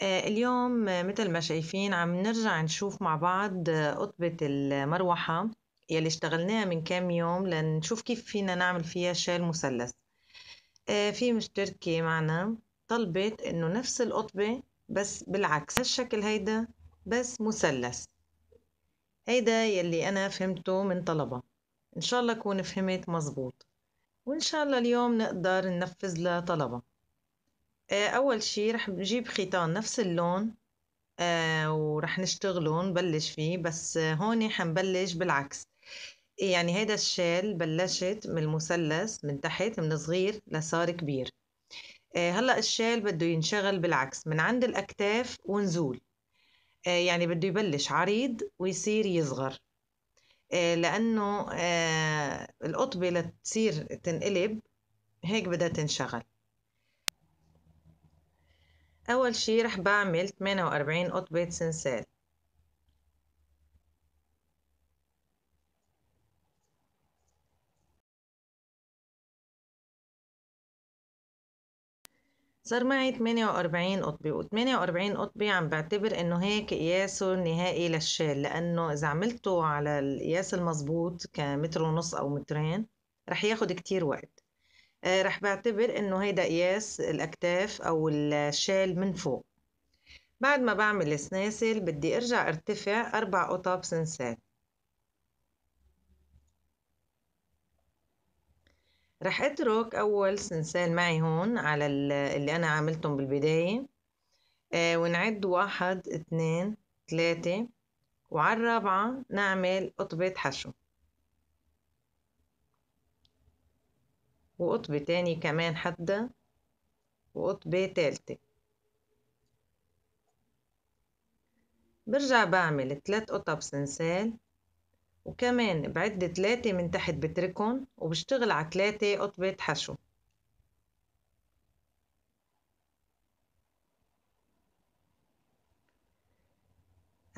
آه، اليوم مثل ما شايفين عم نرجع نشوف مع بعض قطبة المروحة يلي اشتغلناها من كام يوم لنشوف كيف فينا نعمل فيها شال مثلث آه، في مشتركة معنا طلبت انه نفس القطبة بس بالعكس هالشكل هيدا بس مثلث هيدا يلي انا فهمته من طلبة ان شاء الله اكون فهمت مزبوط وان شاء الله اليوم نقدر ننفذ لطلبة آه، أول شي رح نجيب خيطان نفس اللون آه، ورح نشتغله نبلش فيه بس هون حنبلش بالعكس يعني هيدا الشال بلشت من المثلث من تحت من صغير لصار كبير آه، هلا الشال بده ينشغل بالعكس من عند الأكتاف ونزول آه، يعني بده يبلش عريض ويصير يصغر آه، لأنه القطبة لتصير تنقلب هيك بدها تنشغل أول شي رح بعمل 48 قطبة سنسال صار معي 48 قطبة و 48 قطبة عم بعتبر انه هيك قياسه النهائي للشال لانه اذا عملته على القياس المظبوط كمتر ونص او مترين رح ياخد كتير وقت آه، رح بعتبر إنه هيدا قياس الأكتاف أو الشال من فوق بعد ما بعمل السناسل بدي أرجع أرتفع أربع قطب سنسات رح أترك أول سنسال معي هون على اللي أنا عملتهم بالبداية آه ونعد واحد اتنين تلاتة وعلى الرابعة نعمل قطبة حشو وقطب تاني كمان حده وقطب تالتة برجع بعمل تلات قطب سنسال وكمان بعد تلاتة من تحت بتركن وبشتغل على تلاتة قطبة حشو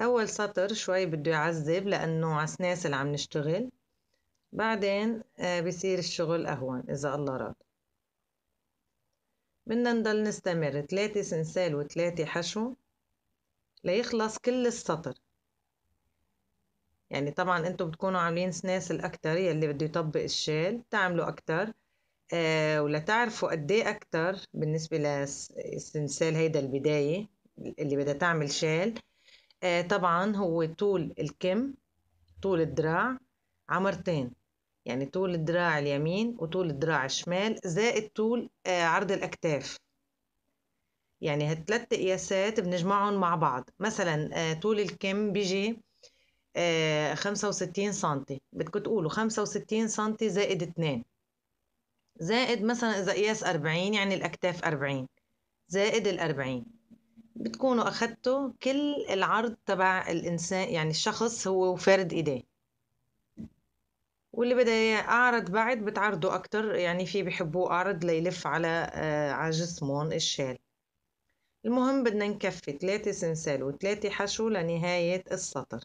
أول سطر شوي بده يعذب لأنه عسناسل عم نشتغل بعدين آه، بصير الشغل أهون إذا الله راد بدنا نضل نستمر تلاتة سنسال وتلاتة حشو ليخلص كل السطر يعني طبعا انتم بتكونوا عاملين سناسل اكتر يلي بده يطبق الشال بتعملوا اكتر آه ولتعرفوا قد ايه اكتر بالنسبه للسنسال هيدا البدايه اللي بدها تعمل شال آه طبعا هو طول الكم طول الدراع عمرتين يعني طول الدراع اليمين وطول الدراع الشمال زائد طول آه، عرض الأكتاف يعني هالثلاث قياسات بنجمعهم مع بعض مثلا آه، طول الكم بيجي آه، خمسة وستين سنتي بدكم تقولوا 65 سنتي زائد اتنين زائد مثلا إذا قياس أربعين يعني الأكتاف أربعين زائد الأربعين بتكونوا أخدتوا كل العرض تبع الإنسان يعني الشخص هو فرد إيديه واللي بدا أعرض بعد بتعرضوا أكتر يعني في بحبوه أعرض ليلف على آه على جسمهم الشال المهم بدنا نكفي ثلاثة سنسال وثلاثة حشو لنهاية السطر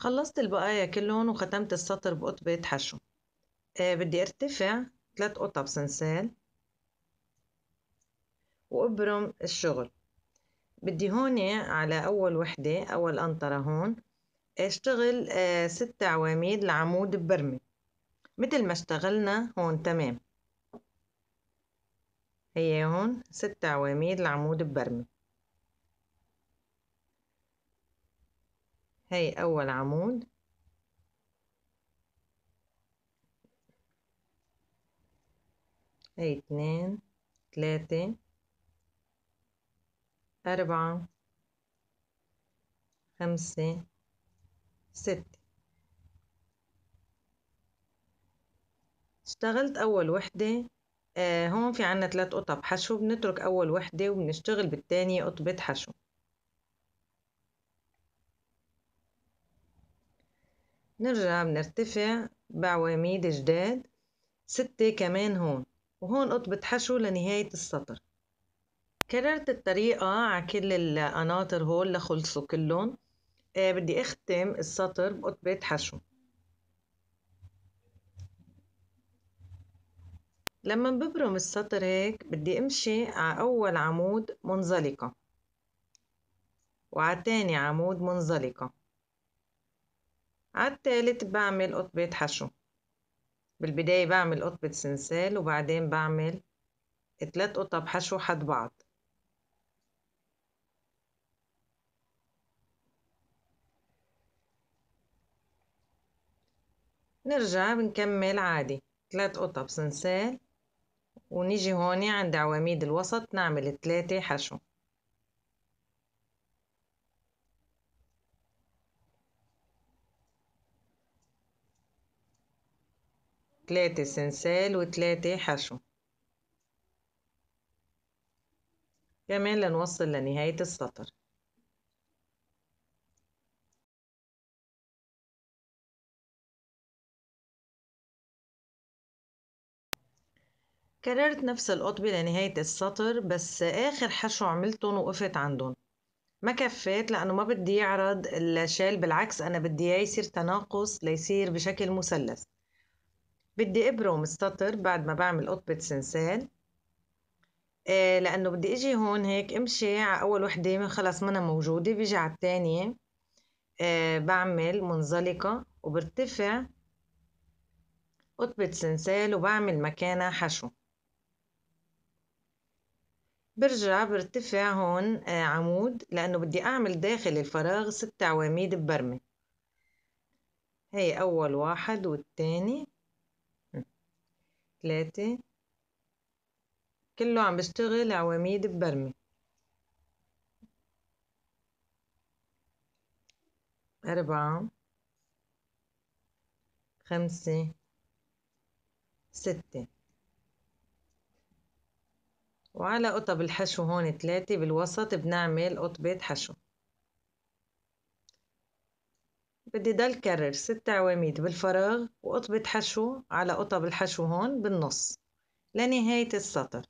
خلصت البقايا كلهم وختمت السطر بقطبة حشو آه بدي ارتفع ثلاث قطع بسنسال وابرم الشغل بدي هون على أول وحدة أول قنطرة هون اشتغل آه ست عواميد لعمود ببرمة مثل ما اشتغلنا هون تمام هي هون ست عواميد لعمود ببرمة هاي أول عمود هاي اتنين تلاتة أربعة خمسة ستة اشتغلت أول وحدة آه هون في عنا تلات قطب حشو بنترك أول وحدة وبنشتغل بالتانية قطبة حشو نرجع بنرتفع بعواميد جداد ستة كمان هون وهون قطبة حشو لنهاية السطر كررت الطريقة على كل القناطر هول لخلصوا كلهم آه بدي أختم السطر بقطبة حشو لما ببرم السطر هيك بدي أمشي على أول عمود منزلقة وعلى تاني عمود منزلقة عالتالت بعمل قطبة حشو بالبداية بعمل قطبة سنسال وبعدين بعمل تلات قطب حشو حد بعض نرجع بنكمل عادي تلات قطب سنسال ونيجي هون عند عواميد الوسط نعمل تلاتة حشو تلاتة سنسال وتلاتة حشو كمان لنوصل لنهاية السطر كررت نفس القطبة لنهاية السطر بس آخر حشو عملتهم وقفت عندهم ما كفيت لأنه ما بدي يعرض الشال بالعكس أنا بدي إياه يصير تناقص ليصير بشكل مثلث بدي ابرم السطر بعد ما بعمل قطبة سنسال آه، لأنه بدي أجي هون هيك أمشي على أول وحدة خلص منها موجودة بيجي على التانية آه، بعمل منزلقة وبرتفع قطبة سنسال وبعمل مكانها حشو برجع برتفع هون آه، عمود لأنه بدي أعمل داخل الفراغ ست عواميد ببرمة هي أول واحد والتاني ثلاثة كله عم بشتغل عواميد ببرمة أربعة خمسة ستة وعلى قطب الحشو هون ثلاثة بالوسط بنعمل قطبة حشو بدي ضل كرر ست عواميد بالفراغ وقطبة حشو على قطب الحشو هون بالنص لنهاية السطر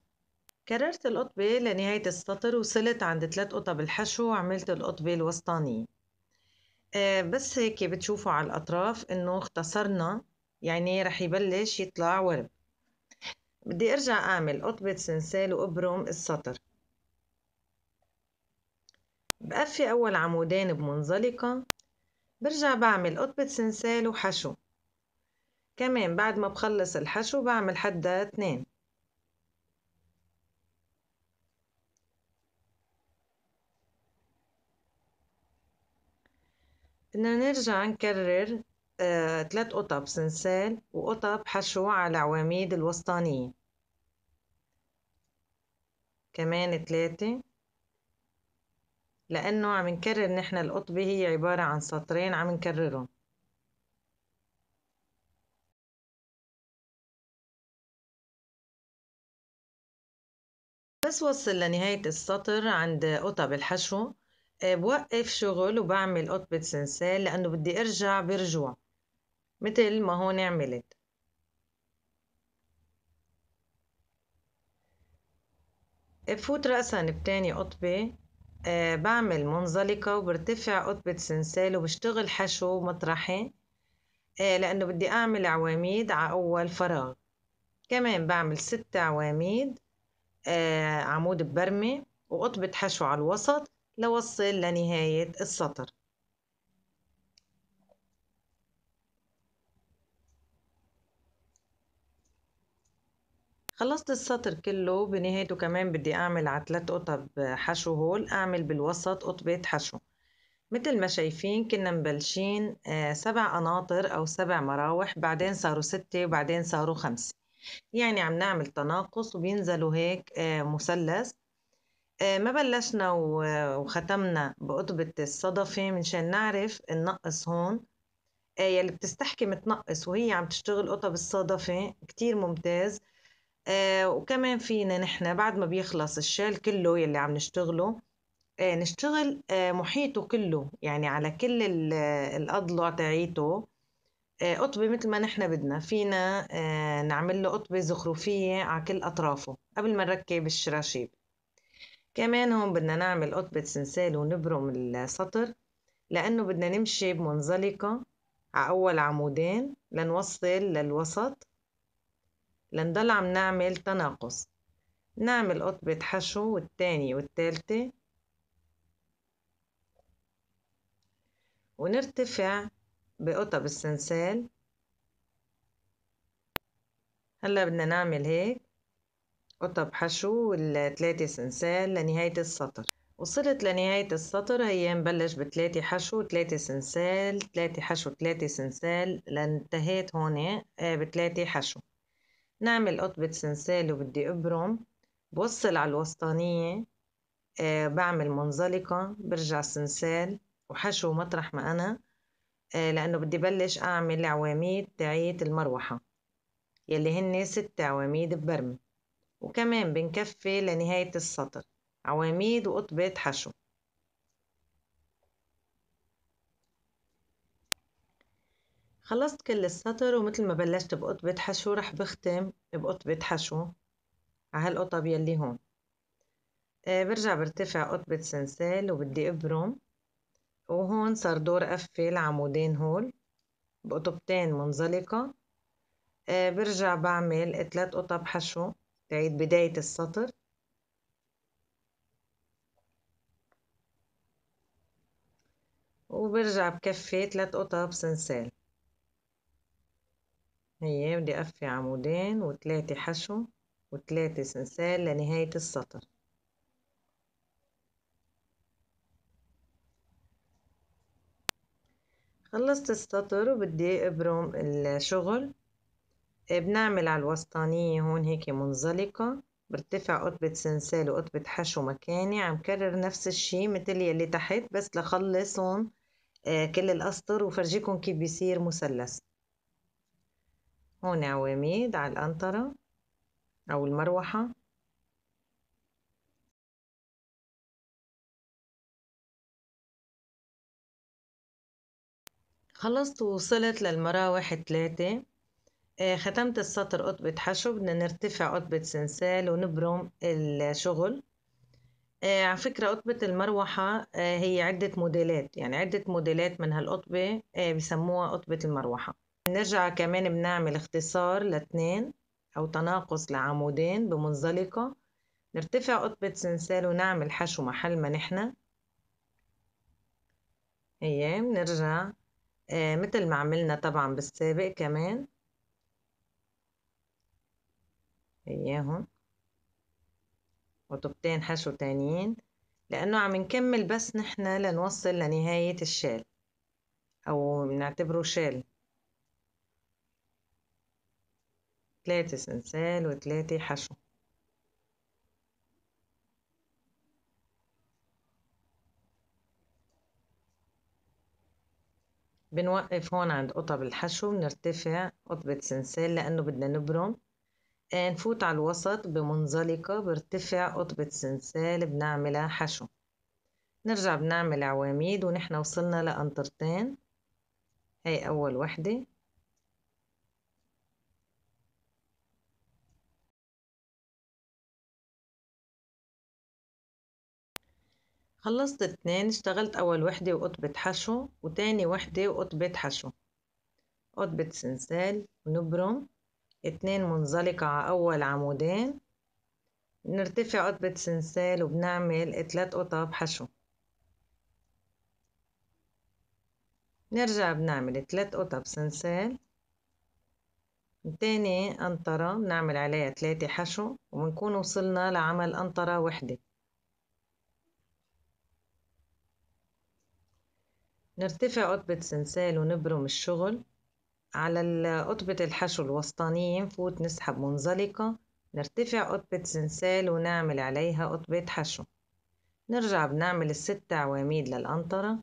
كررت القطبة لنهاية السطر وصلت عند ثلاث قطب الحشو وعملت القطبة الوسطانية آه بس هيك بتشوفوا على الأطراف إنه اختصرنا يعني رح يبلش يطلع ورد بدي أرجع أعمل قطبة سنسال وأبرم السطر بقفي أول عمودين بمنزلقة برجع بعمل قطبة سنسال وحشو كمان بعد ما بخلص الحشو بعمل حدة اتنين بدنا نرجع نكرر آه، قطب سنسال وقطب حشو على عواميد الوسطانية كمان ثلاثة لأنه عم نكرر نحن القطبي هي عبارة عن سطرين عم نكررهم بس وصل لنهاية السطر عند قطب الحشو آه، بوقف شغل وبعمل قطبة سنسال لأنه بدي أرجع برجوع مثل ما هون عملت بفوت رأسا بتاني قطبة آه بعمل منزلقة وبرتفع قطبة سنسال وبشتغل حشو مطرحي آه لأنه بدي أعمل عواميد على أول فراغ كمان بعمل ست عواميد آه عمود ببرمة وقطبة حشو على الوسط لوصل لنهاية السطر خلصت السطر كله بنهايته كمان بدي أعمل على تلات قطب حشو هول أعمل بالوسط قطبة حشو مثل ما شايفين كنا مبلشين آه، سبع قناطر أو سبع مراوح بعدين صاروا ستة وبعدين صاروا خمسة يعني عم نعمل تناقص وبينزلوا هيك آه، مثلث آه، ما بلشنا وختمنا بقطبة الصدفة منشان نعرف ننقص هون يلي بتستحكم تنقص وهي عم تشتغل قطب الصدفة كتير ممتاز آه، وكمان فينا نحن بعد ما بيخلص الشال كله يلي عم نشتغله آه، نشتغل آه، محيطه كله يعني على كل الأضلع تاعيته قطبة مثل ما نحن بدنا فينا نعمل له قطبة زخرفية على كل أطرافه قبل ما نركب الشراشيب كمان هون بدنا نعمل قطبة سنسال ونبرم السطر لأنه بدنا نمشي بمنزلقة على أول عمودين لنوصل للوسط لنضل عم نعمل تناقص نعمل قطبة حشو والتاني والتالتة ونرتفع بقطب السنسال هلا بدنا نعمل هيك قطب حشو والتلاتة سنسال لنهاية السطر وصلت لنهاية السطر هي نبلش بتلاتة حشو تلاتة سنسال تلاتة حشو تلاتة سنسال لانتهيت هون آه، بتلاتة حشو نعمل قطبة سنسال وبدي أبرم بوصل على الوسطانية آه بعمل منزلقة برجع سنسال وحشو مطرح ما أنا آه لأنه بدي بلش أعمل عواميد تاعية المروحة يلي هن ست عواميد ببرمي وكمان بنكفي لنهاية السطر عواميد وقطبة حشو خلصت كل السطر ومثل ما بلشت بقطبة حشو رح بختم بقطبة حشو على هالقطب يلي هون آه، برجع برتفع قطبة سنسال وبدي ابرم وهون صار دور قفي العمودين هول بقطبتين منزلقة آه، برجع بعمل ثلاث قطب حشو تعيد بداية السطر وبرجع بكفي ثلاث قطب سنسال هي بدي أخفي عمودين وتلاتة حشو وتلاتة سنسال لنهاية السطر خلصت السطر وبدي أبرم الشغل إيه، بنعمل على الوسطانية هون هيك منزلقة برتفع قطبة سنسال وقطبة حشو مكاني عم كرر نفس الشي مثل يلي تحت بس لخلصهم إيه، كل الأسطر وفرجيكم كيف بيصير مثلث هون عواميد على القنطرة أو المروحة خلصت ووصلت للمراوح ثلاثة آه، ختمت السطر قطبة حشو بدنا نرتفع قطبة سنسال ونبرم الشغل آه، على فكرة قطبة المروحة آه، هي عدة موديلات يعني عدة موديلات من هالقطبة بسموها قطبة المروحة بنرجع كمان بنعمل اختصار لاثنين أو تناقص لعمودين بمنزلقة نرتفع قطبة سنسال ونعمل حشو محل ما نحنا هي بنرجع آه مثل ما عملنا طبعا بالسابق كمان اياهم قطبتين حشو تانيين لأنه عم نكمل بس نحنا لنوصل لنهاية الشال أو بنعتبره شال تلاتة سنسال وتلاتة حشو بنوقف هون عند قطب الحشو بنرتفع قطبة سنسال لأنه بدنا نبرم نفوت على الوسط بمنزلقة برتفع قطبة سنسال بنعملها حشو نرجع بنعمل عواميد ونحن وصلنا لأنطرتين هاي أول وحدة خلصت اتنين اشتغلت أول وحدة وقطبة حشو وتاني وحدة وقطبة حشو قطبة سنسال ونبرم اتنين منزلقة على أول عمودين نرتفع قطبة سنسال وبنعمل تلات قطب حشو نرجع بنعمل تلات قطب سنسال تاني أنطرة بنعمل عليها تلاتة حشو وبنكون وصلنا لعمل أنطرة وحدة نرتفع قطبة سنسال ونبرم الشغل على قطبة الحشو الوسطانية نفوت نسحب منزلقة نرتفع قطبة سنسال ونعمل عليها قطبة حشو نرجع بنعمل الست عواميد للقنطرة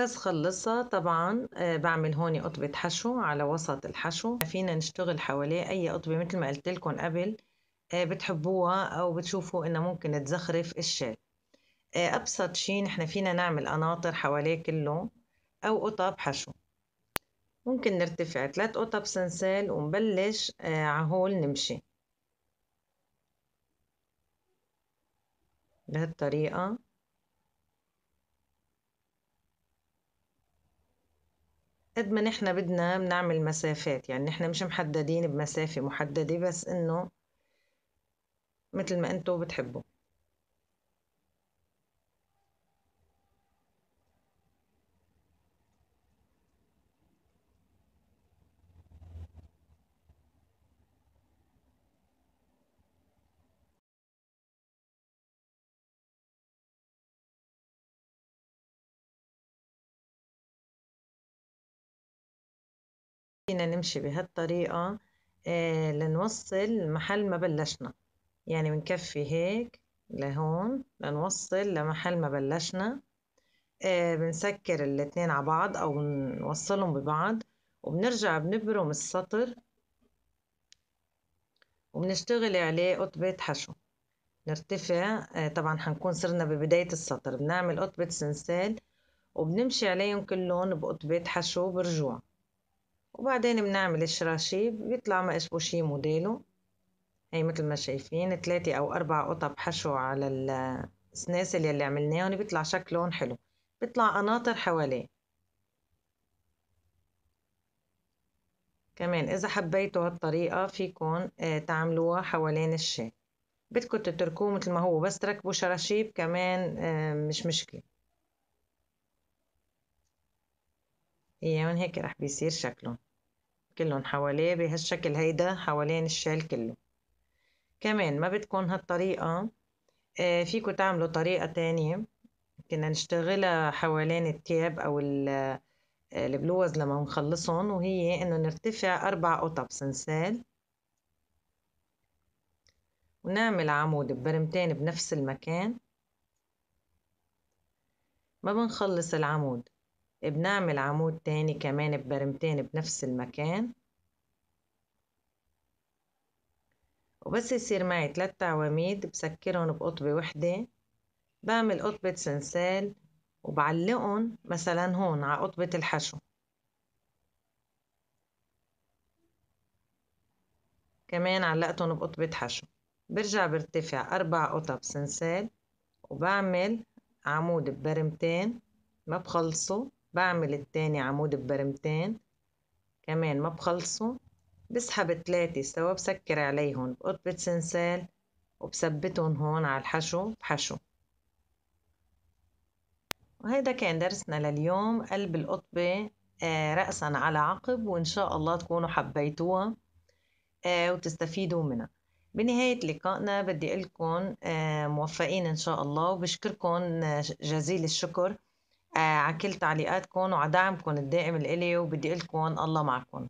بس خلصها طبعا آه، بعمل هون قطبة حشو على وسط الحشو فينا نشتغل حواليه أي قطبة مثل ما قلت لكم قبل آه، بتحبوها أو بتشوفوا إنها ممكن تزخرف الشال آه، أبسط شيء نحن فينا نعمل قناطر حواليه كله أو قطب حشو ممكن نرتفع ثلاث قطب سنسال ونبلش عهول نمشي بهالطريقة قد ما نحن بدنا بنعمل مسافات يعني نحن مش محددين بمسافة محددة بس إنه مثل ما أنتوا بتحبوا فينا نمشي بهالطريقة آه لنوصل محل ما بلشنا يعني بنكفي هيك لهون لنوصل لمحل ما بلشنا آه بنسكر الاتنين على بعض أو بنوصلهم ببعض وبنرجع بنبرم السطر وبنشتغل عليه قطبة حشو نرتفع آه طبعا حنكون صرنا ببداية السطر بنعمل قطبة سنسال وبنمشي عليهم كلهم بقطبة حشو برجوع وبعدين بنعمل الشراشيب بيطلع اسمه شي موديله هي مثل ما شايفين تلاتة أو أربع قطع حشو على السناسل يلي عملناهم بيطلع شكلهم حلو بيطلع قناطر حواليه كمان إذا حبيتوا هالطريقة فيكن آه، تعملوها حوالين الشاي بدكم تتركوه مثل ما هو بس تركبوا شراشيب كمان آه، مش مشكلة ايون هيك رح بيصير شكلهم كلهم حواليه بهالشكل هيدا حوالين الشال كله كمان ما بتكون هالطريقة آه، فيكو تعملوا طريقة تانية كنا نشتغلها حوالين التياب أو آه، البلوز لما نخلصهم وهي إنه نرتفع أربع قطب سنسال ونعمل عمود ببرمتين بنفس المكان ما بنخلص العمود بنعمل عمود تاني كمان ببرمتين بنفس المكان وبس يصير معي تلات عواميد بسكرهم بقطبة وحدة بعمل قطبة سنسال وبعلقهم مثلا هون على قطبة الحشو كمان علقتهم بقطبة حشو برجع برتفع أربع قطب سنسال وبعمل عمود ببرمتين ما بخلصه بعمل التاني عمود ببرمتين كمان ما بخلصه بسحب ثلاثة سوا بسكر عليهم بقطبة سنسال وبثبتهم هون على الحشو بحشو وهيدا كان درسنا لليوم قلب القطبة آه، رأسا على عقب وإن شاء الله تكونوا حبيتوها آه، وتستفيدوا منها بنهاية لقائنا بدي أقول لكم آه، موفقين إن شاء الله وبشكركم جزيل الشكر آه، على كل تعليقاتكم وعلى دعمكم الدائم لإلي وبدي أقول لكم الله معكم